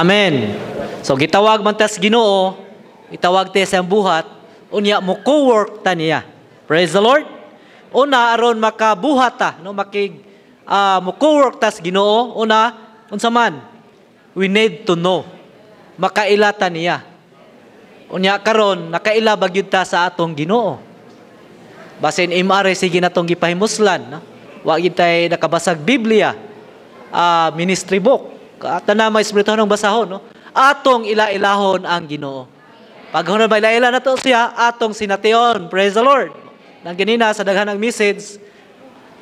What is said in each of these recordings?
Amen. So gitawag man tas Ginoo, itawag te sa buhat, unya mo co-work ta niya. Praise the Lord. Una aron makabuhat ta, no makig uh, mo co-work tas Ginoo, una unsa man we need to know makailata niya. Unya karon nakaila bagyud ta sa atong Ginoo. Basin MR sige natong gipahimuslan, no? Wa gitay nakabasag Biblia, uh, ministry book at kana may espirituhanong basahon no atong ilailahon ang Ginoo paghunod ilaila na to siya atong sination praise the lord nang ganina sa daghanang message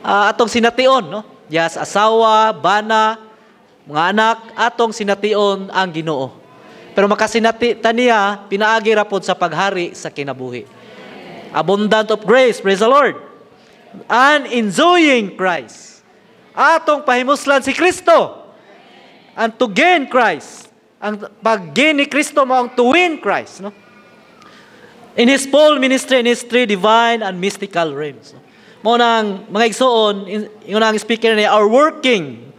uh, atong sination no yes asawa bana mga anak atong sination ang Ginoo pero makasinati taniya pinaagi rapod sa paghari sa kinabuhi abundant of grace praise the lord and enjoying Christ atong pahimuslan si Kristo and to gain Christ. Ang pag-gain ni Kristo mo ang to win Christ. No? In His full ministry, in His three divine and mystical realms. No? Munang mga igsoon, yun ang speaker niya, our working,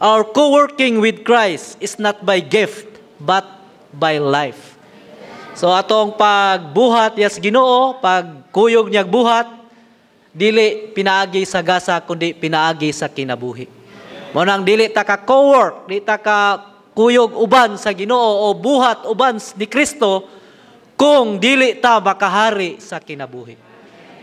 our co-working with Christ is not by gift, but by life. So atong pagbuhat yas Ginoo, pagkuyog niyag buhat, dili pinaagi sa gasa kundi pinaagi sa kinabuhi. Mo nang dili ta ka co-work, di ta ka kuyog uban sa Ginoo o buhat uban ni Kristo kung dili ta makahari sa kinabuhi.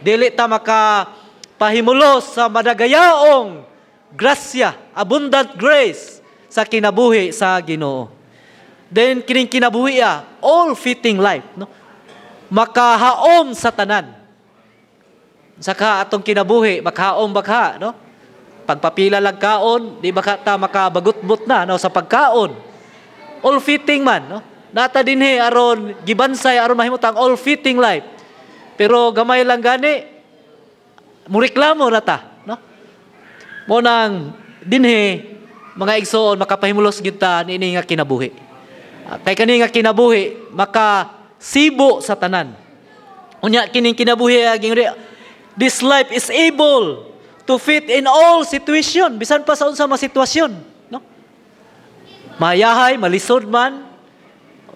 Dili ta maka pahimulos sa madagayaong grasya, abundant grace sa kinabuhi sa Ginoo. Then kining kinabuhi ya, all fitting life, no? Makahaom sa tanan. Saka atong kinabuhi, makahaom bakha, no? Pagpapila lang kaon, di ba ka ta makabagutbot na no, sa pagkaon. All fitting man. No? Nata din he, aron, gibansay, aron mahimutang all fitting life. Pero gamay lang gani, muriklamo na ta. No? Mo nang dinhi mga igsoon makapahimulos kita ta nga kinabuhi. Ah, kay kani nga kinabuhi maka sibo sa tanan. Unya kining kinabuhi aging this life is able to fit in all situation. Bisan pa sa unsa mga sitwasyon. No? Mayahay, malisod man,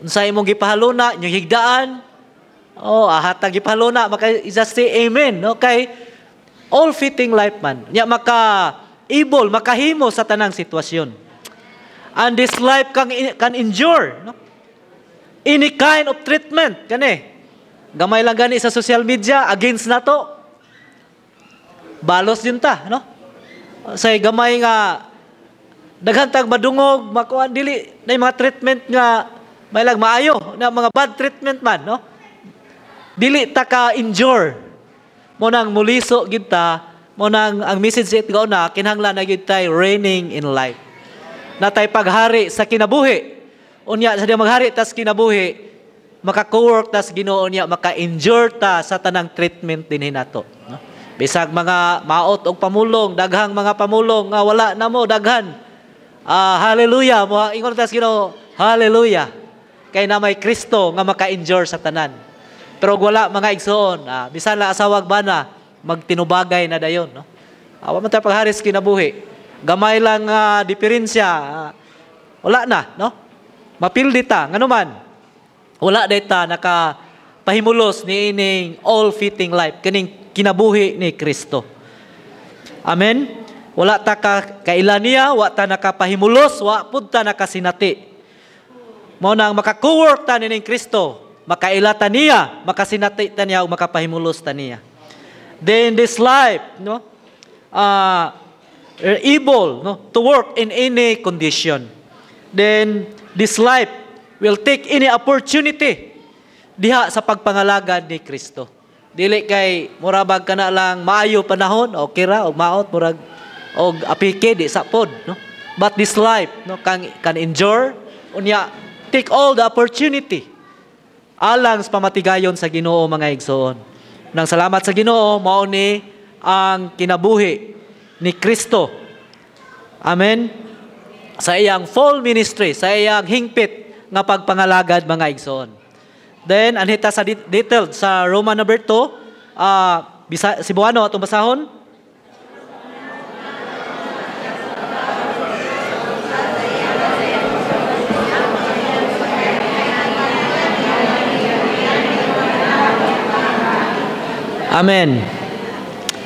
unsa imong gipahaluna, inyong higdaan, oh, ahatag gipahaluna, maka just say amen. No? Kay all fitting life man. Nya maka able, makahimo sa tanang sitwasyon. And this life can, can endure. No? Any kind of treatment, gani. Gamay lang gani sa social media, against na to balos din ta, no? Say gamay nga daghantag madungog, makuha dili na mga treatment nga may lag maayo na mga bad treatment man, no? Dili ta ka injure. Mo nang muliso kita ta, mo nang ang message it go na kinahanglan na gid tay reigning in life. Natay paghari sa kinabuhi. Unya sa maghari tas kinabuhi, maka-co-work tas Ginoo niya maka-injure ta sa tanang treatment dinhi nato no? Bisag mga maot og pamulong, daghang mga pamulong nga wala na mo daghan. Uh, hallelujah, mo ingon tas Ginoo, hallelujah. Kay na may Kristo nga maka-endure sa tanan. Pero wala mga igsoon, uh, bisan la asawag bana, magtinubagay na dayon, no? Awa ah, man tayo pagharis kinabuhi. Gamay lang uh, diferensya. Uh, wala na, no? Mapildi ta, ngano man. Wala day naka pahimulos ni ining all fitting life, kining kinabuhi ni Kristo. Amen? Wala ta ka kailan niya, wa ta nakapahimulos, wa pud ta nakasinati. Mao nang ang makakuwork ta ni Kristo, makaila ta niya, makasinati ta niya, o makapahimulos ta niya. Then this life, no? Uh, able no, to work in any condition. Then this life will take any opportunity diha sa pagpangalagad ni Kristo dili kay murabag kana lang maayo panahon o kira o maot murag og apike di sa pod no but this life no kang can endure unya take all the opportunity alang sa pamatigayon sa Ginoo mga igsoon nang salamat sa Ginoo mao ni ang kinabuhi ni Kristo amen sa iyang full ministry sa iyang hingpit nga pagpangalagad mga igsoon Then, anhita sa detailed sa Roman number 2, uh, ah, bisa, Cebuano, atong basahon. Amen.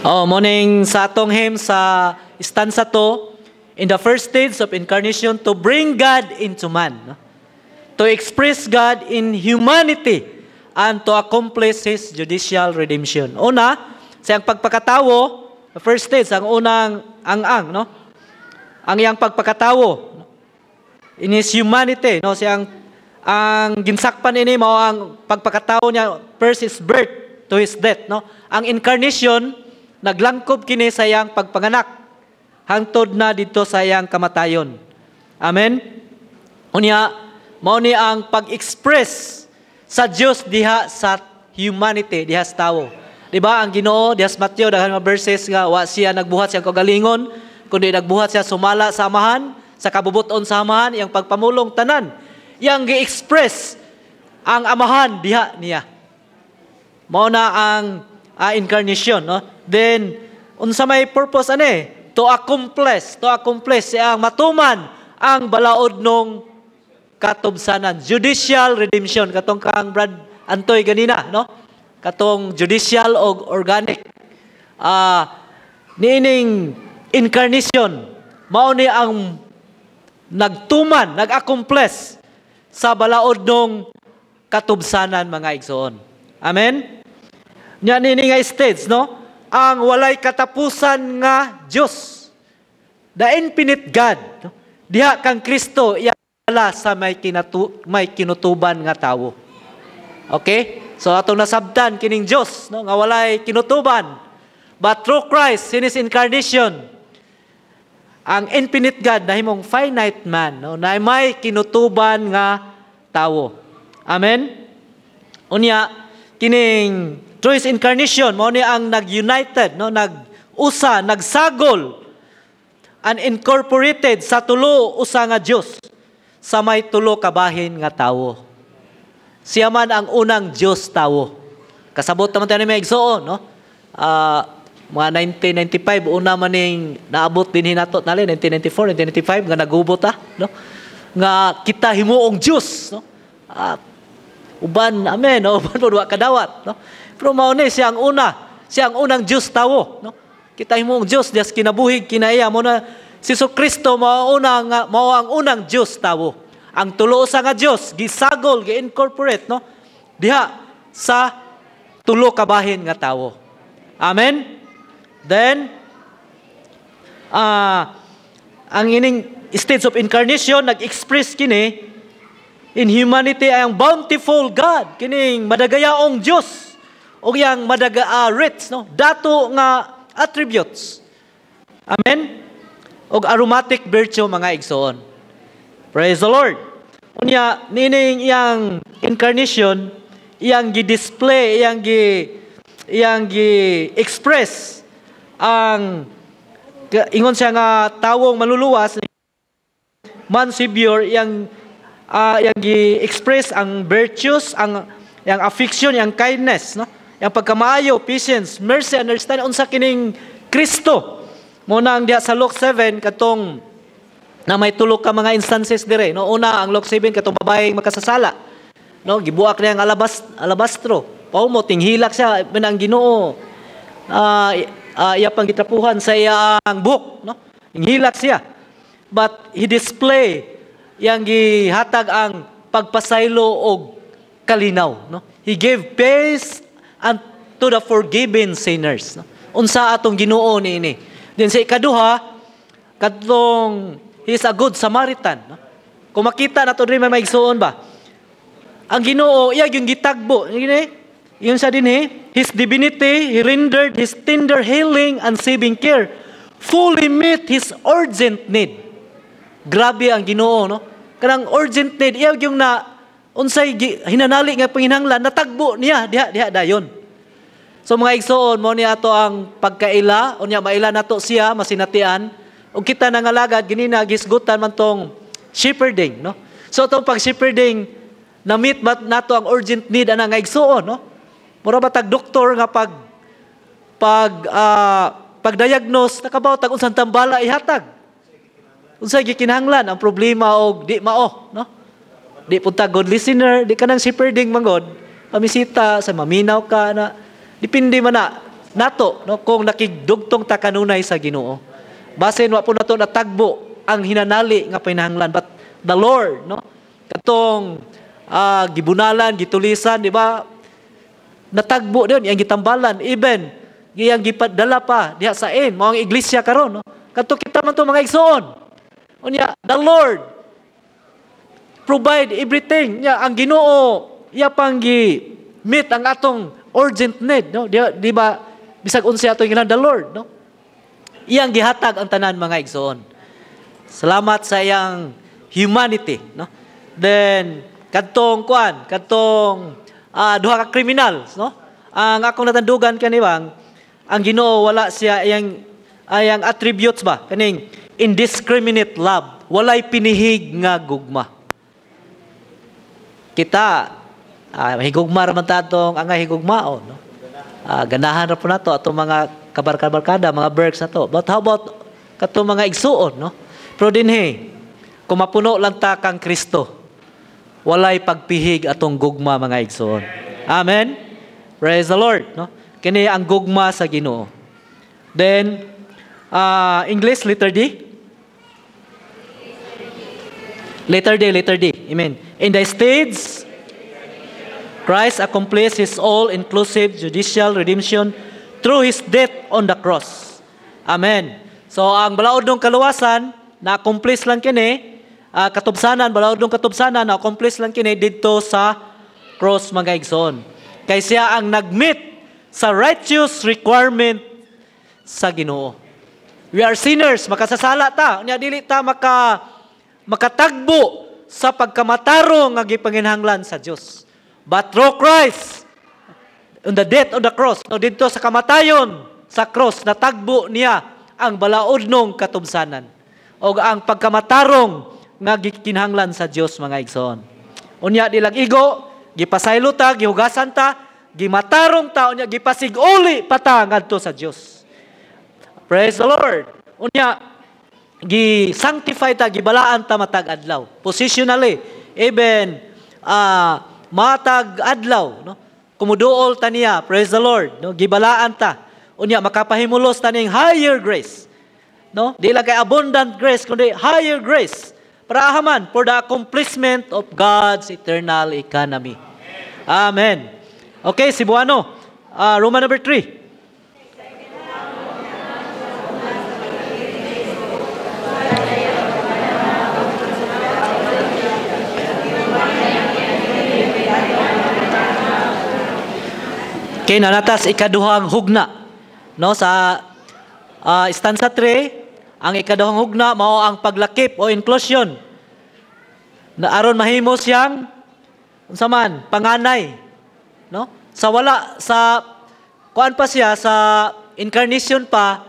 Oh, morning sa atong hymn sa stanza to, in the first stage of incarnation, to bring God into man. No? to express God in humanity and to accomplish His judicial redemption. Una, sa ang pagpakatawo, first stage, ang unang ang-ang, no? Ang iyang pagpakatawo in His humanity, no? Siyang ang ang ginsakpan ini mo, ang pagpakatawo niya first His birth to his death no ang incarnation naglangkob kini sa iyang pagpanganak hangtod na dito sa iyang kamatayon amen unya mao ni ang pag-express sa Dios diha sa humanity diha sa tawo. Di ba ang Ginoo diha sa Mateo daghan mga verses nga wa siya nagbuhat siya kagalingon kundi nagbuhat siya sumala sa amahan sa kabubuton sa amahan iyang pagpamulong tanan yang gi-express ang amahan diha niya. Mao na ang uh, incarnation no. Then unsa may purpose ani? To accomplish, to accomplish siya ang matuman ang balaod nung katubsanan. Judicial redemption. Katong kang Brad Antoy ganina, no? Katong judicial o organic. Uh, ah, nining incarnation. Mao ni ang nagtuman, nag sa balaod nung katubsanan mga igsoon. Amen? Nya nini nga states, no? Ang walay katapusan nga Dios. The infinite God. No? Diha kang Kristo, iya wala sa may, kinatu may kinutuban nga tawo. Okay? So atong nasabdan kining Dios no nga walay kinutuban. But through Christ in his incarnation ang infinite God na himong finite man no na may kinutuban nga tawo. Amen. Unya kining through his incarnation mao ni ang nag-united no nag-usa nagsagol and incorporated sa tulo usa nga Dios sa may tulo kabahin nga tawo. Siya man ang unang Dios tawo. Kasabot naman tayo ni may oh, no? Uh, mga 1995, una man ning naabot din hinatot nali, 1994, 1995, nga nagubot ah, no? Nga kita himuong Dios, no? At ah, uban, amen, no? uban po, kadawat, no? Pero maone, siya ang una, siya ang unang Dios tawo, no? Kita himuong Dios, Diyas kinabuhig, kinaiya mo na, Si Kristo mao unang mao ang unang Dios tawo. Ang tulo sa nga Dios gisagol gi-incorporate no diha sa tulo ka bahin nga tawo. Amen. Then uh, ang ining states of incarnation nag-express kini in humanity ay ang bountiful God kining madagayaong Dios o yang madaga uh, rich no dato nga attributes. Amen og aromatic virtue mga igsoon. Praise the Lord. Unya nining iyang incarnation iyang gi-display, iyang gi iyang gi-express ang ingon siya nga tawong maluluwas man sibior iyang uh, iyang gi-express ang virtues, ang iyang affection, iyang kindness, no? Yang pagkamaayo, patience, mercy, understand unsa kining Kristo Muna ang diha sa Luke 7 katong na may tulog ka mga instances dire. No una ang Luke 7 katong babaeng makasasala. No gibuak niya ang alabas alabastro. Paumo tinghilak siya man ang Ginoo. Uh, uh, iya pang gitrapuhan sa iyang buhok, no? Hinghilak siya. But he display yang gihatag ang pagpasaylo og kalinaw, no? He gave peace and to the forgiven sinners. No? Unsa atong Ginoo ni ini? Din sa ikaduha, katlong, he is a good Samaritan. No? Kung makita na ito rin may maigsoon ba? Ang ginoo, iya yung gitagbo. Eh. Yun siya din eh. His divinity, he rendered his tender healing and saving care. Fully meet his urgent need. Grabe ang ginoo, no? Kanang urgent need, iya yung na, unsay hinanali nga panginhanglan, natagbo niya, diha, diha, dayon. So mga igsoon mo ni ato ang pagkaila unya maila nato siya masinatian ug kita nangalagad ginina gisgutan man tong shepherding no. So tong pag shepherding na-meet ba nato ang urgent need ana nga igsoon no. Mura ba tag doktor nga pag pag uh, pagdiagnose nakabaw tag unsang tambala ihatag. Unsay gikinahanglan ang problema og di mao no. Di punta good listener, di ka nang shepherding mangod, Pamisita sa maminaw ka na Dipindi man na nato no kung nakigdugtong ta kanunay sa Ginoo. Base wa po nato natagbo ang hinanali nga pinahanglan but the Lord no katong uh, gibunalan gitulisan di ba natagbo din ang gitambalan even giyang gipadala pa diha sa in mao ang iglesia karon no kato kita man to mga igsoon unya the Lord provide everything nya ang Ginoo iya panggi meet ang atong urgent need, no? Di, di ba, bisag unsa ato yung the Lord, no? Iyang gihatag ang tanan mga igsoon. Salamat sa iyang humanity, no? Then, kadtong kuan, kadtong uh, duha ka criminals, no? Ang akong natandugan kanibang, ang Ginoo wala siya iyang ayang ah, attributes ba kaning indiscriminate love walay pinihig nga gugma kita uh, higugma raman tatong ang higugmaon no? uh, ganahan ra po nato atong mga kabarkada, mga berks nato but how about kato mga igsuon no pero dinhi kung mapuno lang ta kang Kristo walay pagpihig atong gugma mga igsuon amen praise the lord no kini ang gugma sa Ginoo then uh, English letter D Later day, later day. Amen. In the states Christ accomplished his all-inclusive judicial redemption through his death on the cross. Amen. So ang balaod ng kaluwasan, na-accomplish lang kini, uh, katubsanan, balaod ng katubsanan, na-accomplish lang kini dito sa cross mga igsoon. Kay siya ang nagmeet sa righteous requirement sa Ginoo. We are sinners, makasasala ta, unya dili ta maka makatagbo sa pagkamataro nga gipanginhanglan sa Dios. But through Christ, on the death of the cross, no, dito sa kamatayon, sa cross, natagbo niya ang balaodnong katubsanan o ang pagkamatarong nga gikinhanglan sa Dios mga igsoon. Unya dilag igo, gipasaylo ta, gihugasan ta, gimatarong ta unya gipasiguli pata ngadto sa Dios. Praise the Lord. Unya gi sanctify ta gibalaan ta matag adlaw. Positionally, even uh, matag adlaw, no? Kumuduol ta niya, praise the Lord, no? Gibalaan ta. Unya makapahimulos ta ning higher grace. No? Dili kay abundant grace kundi higher grace para haman for the accomplishment of God's eternal economy. Amen. Amen. Okay, Cebuano. Uh, ah, Roman number 3. Okay, nanatas ikaduhang hugna. No, sa uh, ah, stanza 3, ang ikaduhang hugna mao ang paglakip o inclusion. Na aron mahimo siyang unsa man panganay, no? Sa wala sa kuan pa siya sa incarnation pa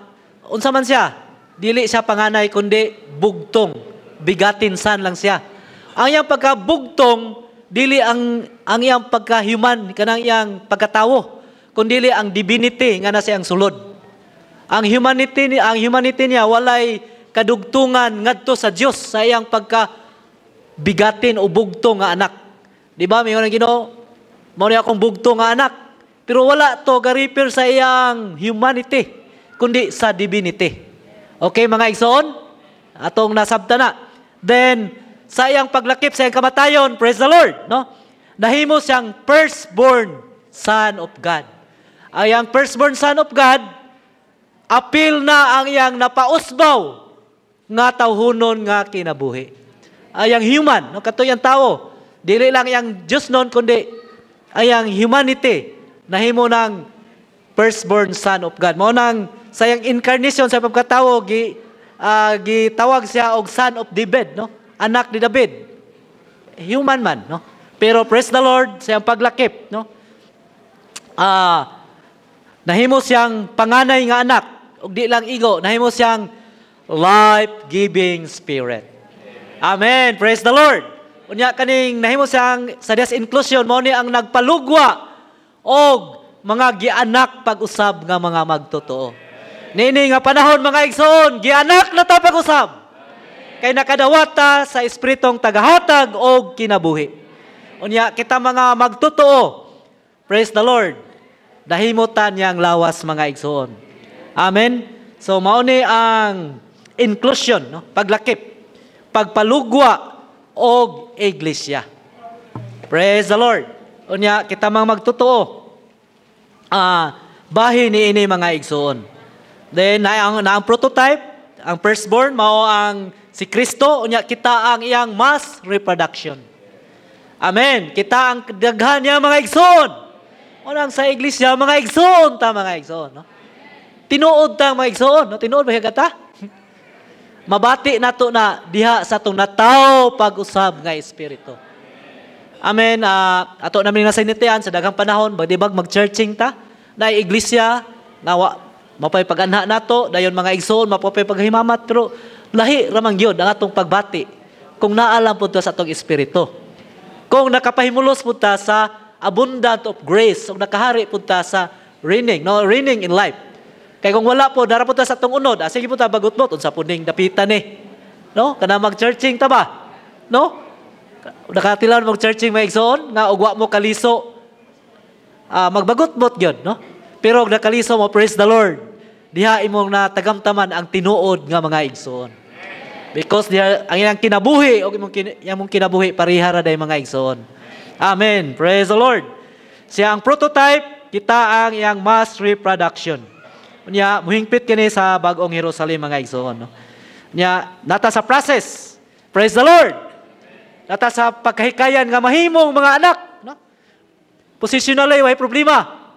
unsa man siya? Dili siya panganay kundi bugtong, bigatin san lang siya. Ang iyang pagkabugtong dili ang ang iyang pagka-human kanang iyang pagkatawo kundili ang divinity nga na siyang sulod. Ang humanity ang humanity niya walay kadugtungan ngadto sa Dios sa iyang pagka bigatin o bugto nga anak. Di ba? May unang Ginoo, mao ni akong bugto nga anak. Pero wala to garipir sa iyang humanity kundi sa divinity. Okay mga igsoon? Atong nasabta na. Then sa iyang paglakip sa iyang kamatayon, praise the Lord, no? Nahimo siyang firstborn son of God ayang firstborn son of God, apil na ang iyang napausbaw nga tawhunon nga kinabuhi. Ayang human, no katoy ang tao, dili lang yang Dios non kundi ayang humanity nahimo ng firstborn son of God. Mao nang sayang incarnation sa pagkatawo gi uh, gitawag siya og son of David, no? Anak ni David. Human man, no? Pero praise the Lord sa iyang paglakip, no? Ah, uh, Nahimo siyang panganay nga anak, ug di lang igo, nahimo siyang life-giving spirit. Amen. Praise the Lord. Unya kaning nahimo siyang sa des inclusion mo ni ang nagpalugwa og mga gianak pag-usab nga mga magtotoo. Nini nga panahon mga igsoon, gianak na ta pag-usab kay nakadawata sa espiritong tagahatag og kinabuhi. Unya kita mga magtotoo. Praise the Lord. Dahimutan niya ang lawas mga igsoon. Amen? So mauni ang inclusion, no? paglakip, pagpalugwa og iglesia. Praise the Lord. Unya kita mang magtotoo. Ah, bahin ni ini mga igsoon. Then na ang, na ang prototype, ang firstborn mao ang si Kristo unya kita ang iyang mass reproduction. Amen. Kita ang daghan niya mga igsoon. O lang sa iglesia, mga igsoon ta, mga igsoon. No? Tinuod ta, mga igsoon. No? Tinuod ba higata? Mabati na to na diha sa itong nataw pag-usab nga Espiritu. Amen. Uh, ato namin nga sinitian sa dagang panahon, bagdibag mag-churching ta, na iglesia, nawa, mapay pag-anha nato, dayon mga igsoon, mapapay paghimamat, pero lahi ramang yun ang atong pagbati kung naalam po ta sa atong Espiritu. Kung nakapahimulos po ta sa abundant of grace. ug nakahari punta sa reigning, no? Reigning in life. kay kung wala po, narapunta sa itong unod, ah, sige po ta, bagutbot unsa po ning dapitan ni No? Kana mag-churching ta ba? No? Nakatilan mag-churching may igsoon, nga ugwa mo kaliso. Ah, magbagutbot mo no? Pero nakaliso mo, praise the Lord. Diha imong natagamtaman ang tinuod nga mga igsoon. Because diha, ang ilang kinabuhi, og imong, kin, imong kinabuhi, parihara day mga igsoon. Amen. Praise the Lord. Siya ang prototype, kita ang iyang mass reproduction. Nya, muhingpit kini sa bagong Jerusalem mga igsoon. No? Nya, nata sa process. Praise the Lord. Nata sa pagkahikayan nga mahimong mga anak. No? Positionally, way problema.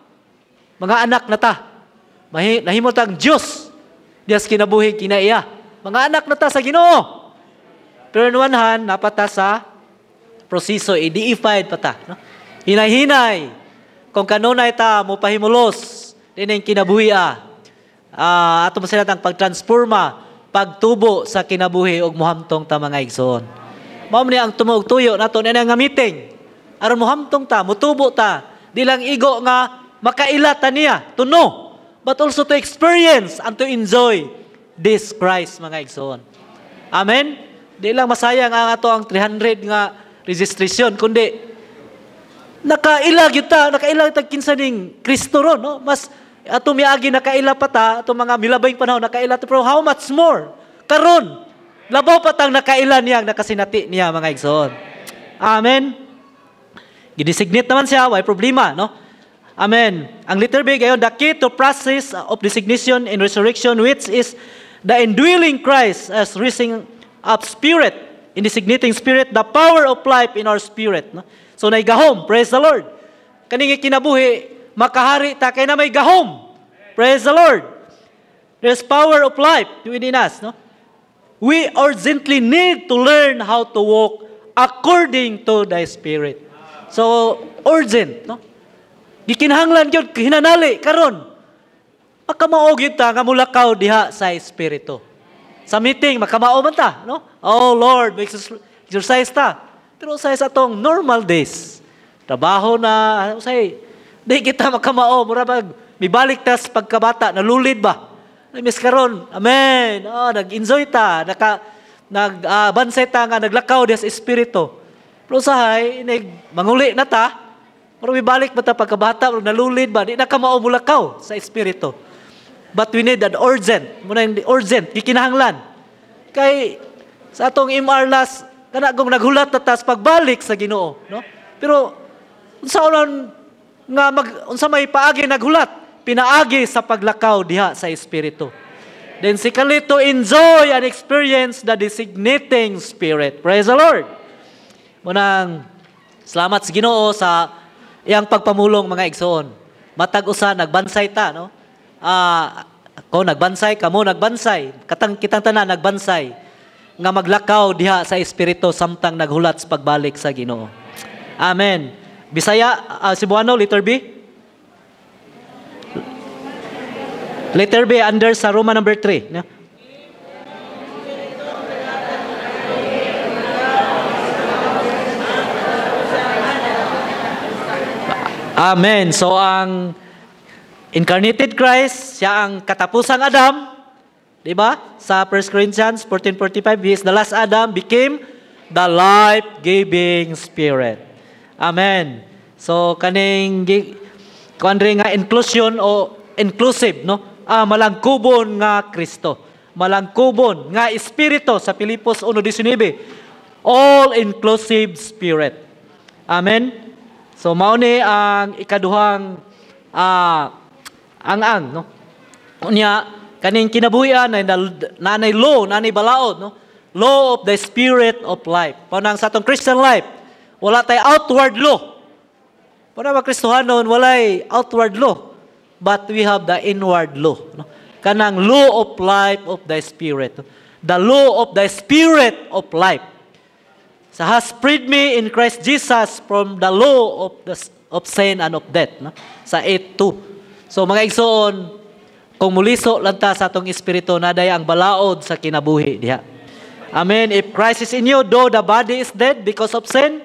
Mga anak nata. Mahi, ang Diyos. Diyas kinabuhi, kinaiya. Mga anak nata sa ginoo. Pero on one hand, napata sa proseso, i-deified eh, pata. No? Hinay-hinay, kung kanunay ta, mupahimulos, din ang kinabuhi a. Uh, ah, ato mo sila pagtransforma, pagtubo sa kinabuhi og muhamtong ta mga igsoon. Mao ni ang tumog tuyo nato na nga meeting. Aron muhamtong ta, mutubo ta, di lang igo nga makaila ta niya, to know, but also to experience and to enjoy this Christ mga igsoon. Amen. Di lang masayang ang ato ang 300 nga registration, kundi nakaila kita, nakaila kita kinsaning Kristo ro no? Mas ato miagi nakaila pa ta, ato mga milabayng panahon nakaila ta, pero how much more? Karon, labaw pa tang nakaila niya, nakasinati niya mga igsoon. Amen. Gidesignate naman siya, why problema, no? Amen. Ang letter B gayon, the key to process of designation and resurrection which is the indwelling Christ as rising up spirit Inisigniting spirit, the power of life in our spirit. No? So naigahom, praise the Lord. Kaningi kinabuhi, makahari ta kay na may gahom. Praise the Lord. There's power of life within us. No? We urgently need to learn how to walk according to the Spirit. So, urgent. No? Gikinhanglan yun, hinanali, karon. Makamaog yun ta, nga mulakaw diha sa Espiritu. Sa meeting, makamao man ta. No? Oh Lord, may exercise ta. Pero usay sa tong normal days. Trabaho na, usay, ano di kita makamao. Mura ba, may balik ta sa pagkabata, nalulid ba? Miss karon, amen. Oh, nag-enjoy ta, naka, nag uh, ta nga naglakaw des espiritu. Pero usahay, nag manguli na ta. Pero may balik ba ta pagkabata, nalulid ba? Di na ka maumulakaw sa espiritu. But we need an urgent. Muna yung urgent, kikinahanglan. Kay sa atong MR last, kana kung naghulat na tas pagbalik sa Ginoo, no? Pero unsa unan nga mag unsa may paagi naghulat? Pinaagi sa paglakaw diha sa espiritu. Then si Kalito enjoy and experience the designating spirit. Praise the Lord. Munang salamat sa Ginoo sa iyang pagpamulong mga igsoon. Matag usa nagbansay ta, no? uh, ah, ko oh, nagbansay kamo nagbansay katang kitang tanan nagbansay nga maglakaw diha sa espiritu samtang naghulat sa pagbalik sa Ginoo. Amen. Bisaya uh, Cebuano letter B. Letter B under sa roma number 3. Amen. So ang Incarnated Christ, siya ang katapusang Adam. Di ba? Sa 1 Corinthians 14.45, He is the last Adam, became the life-giving Spirit. Amen. So, kaning, kung nga inclusion o inclusive, no? Ah, malangkubon nga Kristo. Malangkubon nga Espiritu sa Pilipos 1.19. All-inclusive Spirit. Amen. So, mauni ang ikaduhang ah, ang-ang, no? Unya, kaning kinabuhian ay nanay law, nanay balaod, no? Law of the Spirit of life. Paano sa atong Christian life? Wala tay outward law. Paano ba Kristohanon, walay outward law. But we have the inward law. No? Kanang law of life of the Spirit. No? The law of the Spirit of life. So has freed me in Christ Jesus from the law of, the, of sin and of death. No? Sa 8.2. So mga igsoon, kung muliso lang ta sa atong espiritu, naday ang balaod sa kinabuhi diha. Amen. If Christ is in you, though the body is dead because of sin,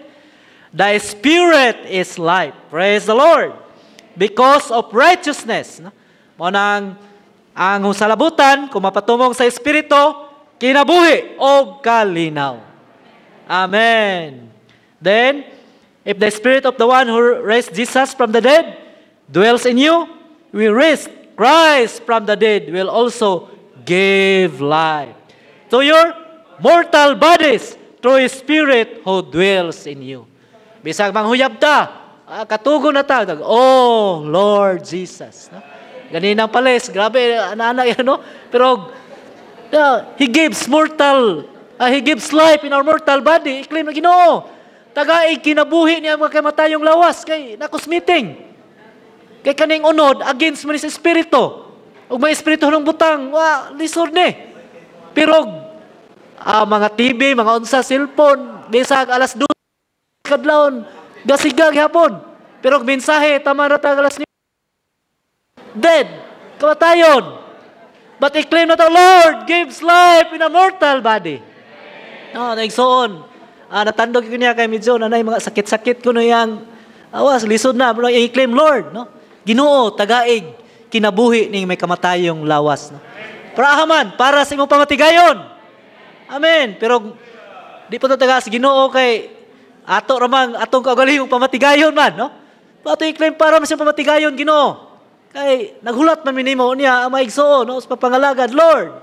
the spirit is life. Praise the Lord. Because of righteousness. No? Mo ang husalabutan, kung mapatumong sa espiritu, kinabuhi o kalinaw. Amen. Then, if the spirit of the one who raised Jesus from the dead dwells in you, we raised Christ from the dead will also give life to your mortal bodies through His Spirit who dwells in you. Bisag manghuyab ta, ah, katugo na ta, Oh, Lord Jesus. No? Ganina pala, grabe, anak-anak yan, no? Pero, uh, He gives mortal, uh, He gives life in our mortal body. i na, Ginoo, taga ikinabuhi niya mga kamatayong lawas kay nakusmiting. meeting. Kay kaning unod, against man sa espiritu. Ug may espiritu ng butang, wa, lisod ni. Pero, ah, mga TV, mga unsa, cellphone, bisag alas 2, kadlawon, gasigag hapon. Pero mensahe, tama na tayo alas ni Dead, kamatayon. But i-claim na the Lord gives life in a mortal body. No, oh, nagsoon. Ah, natandog ko niya kay medyo, nanay, mga sakit-sakit ko no yang, awas, lisod na, pero i-claim Lord, no? Ginoo, tagaig, kinabuhi ning may kamatayong lawas. No? Prahaman, para sa imong pamatigayon. Amen. Pero di pa sa Ginoo kay ato ramang atong kaugalihong pamatigayon man, no? Ato i-claim para sa pamatigayon, Ginoo. Kay naghulat man minimo niya ang maigsuon, no? Sa pangalagad, Lord,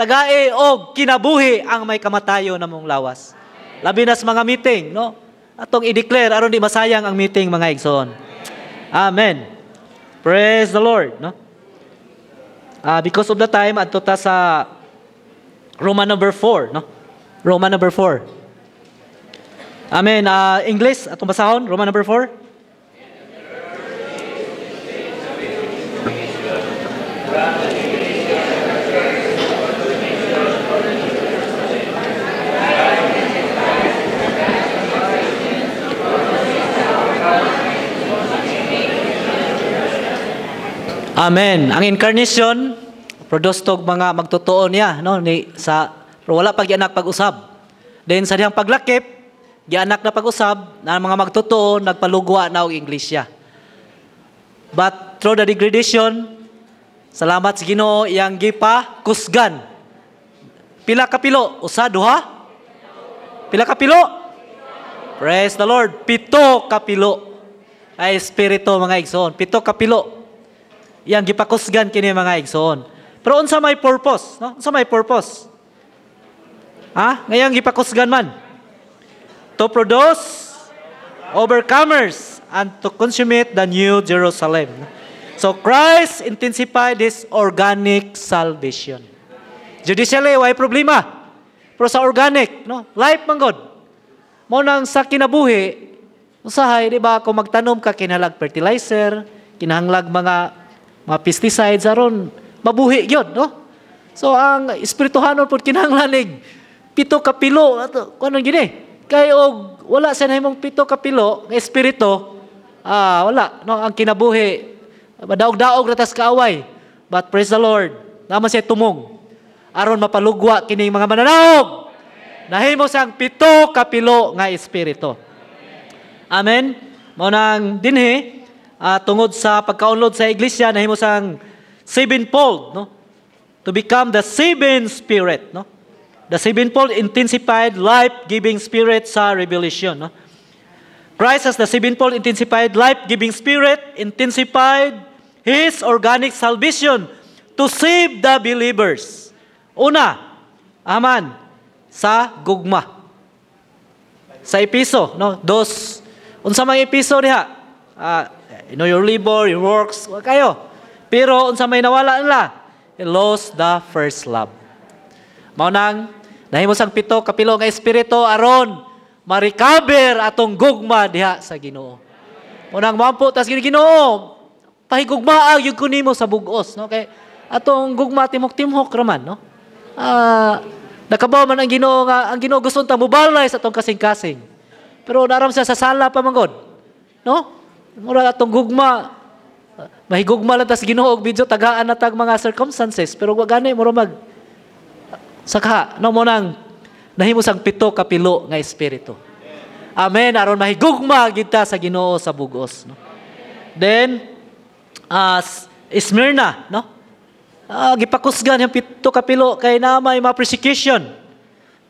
tagae og kinabuhi ang may kamatayon namong lawas. Labi na sa mga meeting, no? Atong i-declare aron di masayang ang meeting mga igsoon. Amen. Praise the Lord. No? Uh, because of the time, adto ta sa Roman number 4. No? Roman number 4. Amen. Uh, English, atong basahon, Roman number 4. Amen. Ang incarnation produce tog mga magtotoo niya no ni sa wala pag anak pag-usab. Then sa diyang paglakip, gi anak na pag-usab na mga magtotoo nagpalugwa na og iglesia. But through the degradation, salamat sa Ginoo yang gipa kusgan. Pila ka pilo? Usa duha? Pila ka pilo? Praise the Lord. Pito ka pilo. Ay espiritu mga igsoon. Pito ka pilo yang gipakusgan kini mga igsoon. Pero unsa may purpose? No? Unsa may purpose? Ha? Ngayang gipakusgan man. To produce overcomers and to consummate the new Jerusalem. So Christ intensified this organic salvation. Judicially, why problema? Pero sa organic, no? Life man God. Mo nang sa kinabuhi, usahay di ba kung magtanom ka kinalag fertilizer, kinahanglag mga mga pesticides aron mabuhi yon no so ang espirituhanon pud kinahanglanig pito kapilo pilo ato kuno gini kay og wala sa nimong pito kapilo pilo nga espirito ah wala no ang kinabuhi madaog-daog ratas kaaway but praise the lord naman siya tumong aron mapalugwa kining mga mananaog nahimo sang pito kapilo nga espirito amen mo nang dinhi uh, tungod sa pagka pagkaunlod sa iglesia nahimo sang sevenfold no to become the seven spirit no the sevenfold intensified life-giving spirit sa revelation no Christ as the sevenfold intensified life-giving spirit intensified his organic salvation to save the believers. Una, aman sa gugma. Sa ipiso, no? Dos unsa mang ipiso diha? Uh, You know, your labor, your works, wa kayo. Pero unsa may nawala nila, lost the first love. Mao nang nahimo sang pito ka nga espiritu aron ma-recover atong gugma diha sa Ginoo. Mao nang mampo tas Ginoo, pahigugmaa gyud ko nimo sa bugos, no? Kay atong gugma timok-timok raman, no? Ah, nakabaw man ang Ginoo nga ang Ginoo gusto ta mubalay sa atong kasing-kasing. Pero naram siya sa sala pa manggod. No? mura atong gugma. Mahigugma lang tas Ginoo og medyo tagaan natag mga circumstances pero wa gani mura mag saka no mo nang nahimo sang pito ka pilo nga espiritu. Amen. Aron mahigugma kita sa Ginoo sa bugos, no? Then as uh, Smyrna, no? Uh, gipakusgan yung pito kapilo kay na may mga persecution.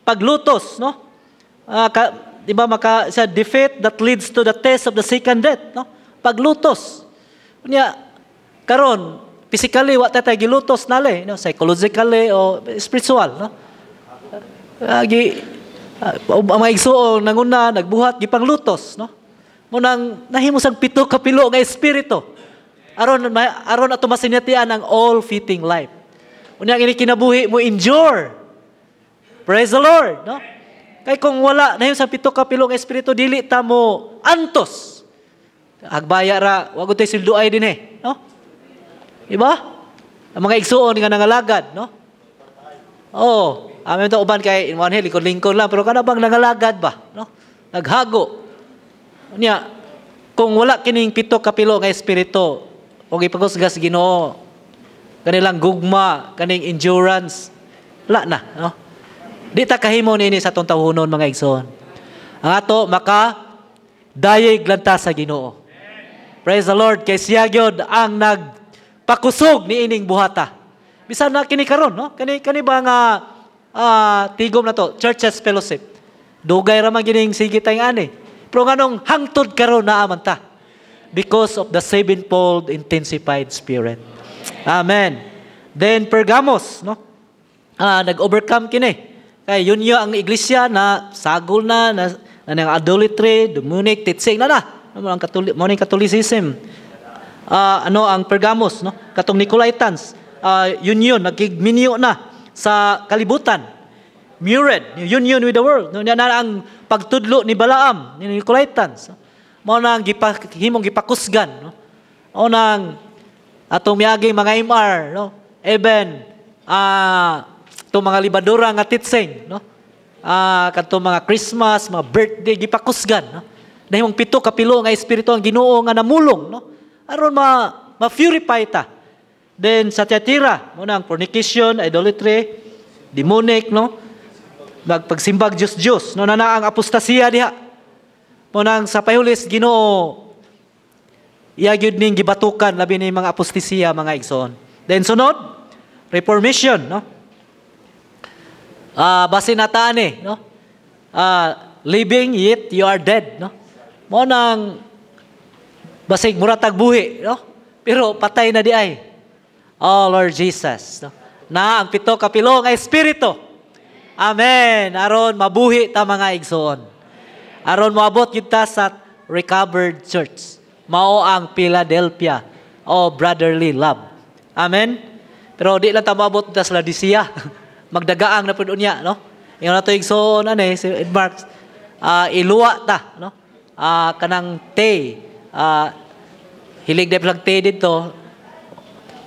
Paglutos, no? Uh, ka, di maka sa defeat that leads to the test of the second death, no? paglutos. Unya, karon physically wa ta tay gilutos nale, no? psychologically o spiritual, no? Agi ah, uh, ah, uh, maigsuon nanguna nagbuhat gipanglutos, no? Mo nang nahimo sang pito ka pilo nga espiritu. Aron aron ato masinatian ang all fitting life. Unya ini kinabuhi mo endure. Praise the Lord, no? Kay kung wala na yung pito ka pilong espiritu dili ta mo antos Agbaya ra, wag utoy silduay din eh. No? Diba? Ang mga igsuon nga nangalagad, no? Oh, amin to uban kay inwan one hill lingkod lang pero kana bang nangalagad ba, no? Naghago. Unya, kung wala kining pito kapilo pilo nga espiritu, og ipagusgas Ginoo, kanilang gugma, kaning endurance, la na, no? Di ta kahimo nini sa tong mga igsuon. Ang ato maka dayeg lanta sa Ginoo. Praise the Lord. Kay siya gyud ang nagpakusog ni ining buhata. Bisan na kini karon, no? Kani kani ba nga uh, tigom na to, churches fellowship. Dugay ra man gining sige tayong ani. Pero nganong hangtod karon na aman ta. Because of the sevenfold intensified spirit. Amen. Then Pergamos, no? Ah, nag-overcome kini. Kay yun yo ang iglesia na sagol na, na, na ng adultery, demonic, titsing na na. Ano ang Katolik, mo ning Catholicism. Uh, ano ang Pergamos, no? Katong Nicolaitans, uh, union nagigminyo na sa kalibutan. Mured, union with the world. No, na ang pagtudlo ni Balaam, ni Nicolaitans. Mao na ang gipak, gipakusgan, no? Mao na atong miyagi mga MR, no? Even ah uh, itong mga libadura nga titseng, no? Ah, uh, kanto mga Christmas, mga birthday gipakusgan, no? Dahil mong pito kapilo nga espiritu ang Ginoo nga namulong, no? Aron ma ma-purify ta. Then sa Tiatira, mo ang fornication, idolatry, demonic, no? Nagpagsimbag Diyos Diyos, no na ang apostasiya diha. Mo nang sa pahulis Ginoo iya gyud ning gibatukan labi ni mga apostasiya mga igsoon. Then sunod, reformation, no? Ah, uh, base nataan eh, no? Ah, uh, living yet you are dead, no? Mo nang basig muratag buhi, no? Pero patay na di ay. Oh Lord Jesus, no? Na ang pito ka pilo nga espiritu. Amen. Aron mabuhi ta mga igsoon. Aron moabot gyud ta sa recovered church. Mao ang Philadelphia oh brotherly love. Amen. Pero di lang ta moabot ta sa Laodicea. Magdagaang na pud unya, no? Ingon nato igsoon ani si Mark uh, ah, iluwa ta, no? uh, kanang te. Uh, ah, hilig dahil lang te dito.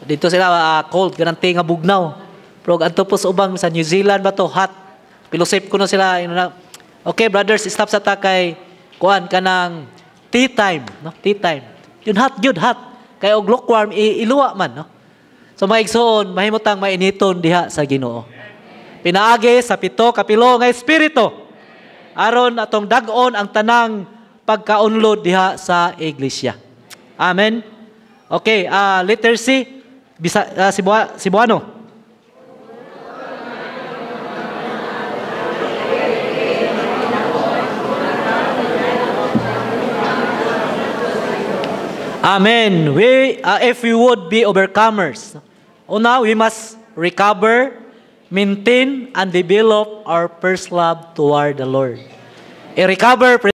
Dito sila uh, cold, kanang te nga bugnaw. Pero anto po sa ubang, sa New Zealand ba to, hot. pilosip ko na sila. Inuna. Okay, brothers, stop sa takay. Kuan kanang tea time. No? Tea time. Yun hot, yun hot. kay og lukewarm, iluwa man. No? So maigsoon, mahimutang mainiton diha sa ginoo. Pinaagi sa pito kapilo nga espiritu. Aron atong dagon ang tanang pagka-unload diha sa iglesia. Amen. Okay, uh, ah, letter C, Bisa, uh, Cebu- Cebuano. Amen. We, uh, if we would be overcomers, una, we must recover, maintain, and develop our first love toward the Lord. I-recover,